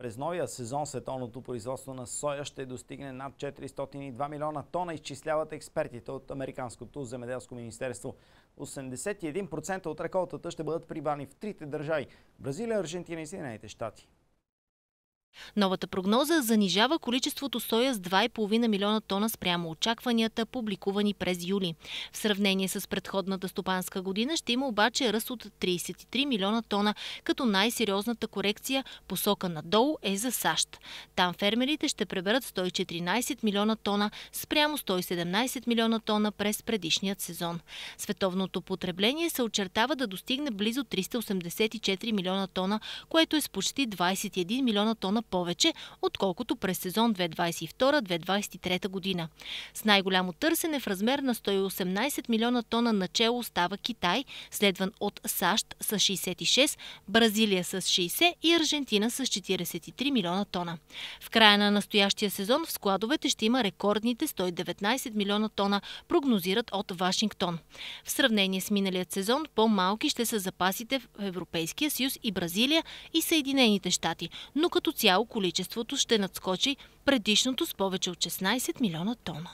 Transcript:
През новия сезон световното производство на соя ще достигне над 402 милиона тона, изчисляват експертите от Американското земеделско министерство. 81% от реколтата ще бъдат прибани в трите държави – Бразилия, Аржентина и Съединените щати. Новата прогноза занижава количеството соя с 2,5 милиона тона спрямо очакванията, публикувани през юли. В сравнение с предходната стопанска година ще има обаче ръст от 33 милиона тона, като най-сериозната корекция посока надолу е за САЩ. Там фермерите ще преберат 114 милиона тона спрямо 117 милиона тона през предишният сезон. Световното потребление се очертава да достигне близо 384 милиона тона, което е с почти 21 милиона тона милиона повече, отколкото през сезон 2022-2023 година. С най-голямо търсене в размер на 118 милиона тона начало остава Китай, следван от САЩ с 66, Бразилия с 60 и Аржентина с 43 милиона тона. В края на настоящия сезон в складовете ще има рекордните 119 милиона тона, прогнозират от Вашингтон. В сравнение с миналият сезон, по-малки ще са запасите в Европейския съюз и Бразилия и Съединените щати, но като цяло изцяло количеството ще надскочи предишното с повече от 16 милиона тона.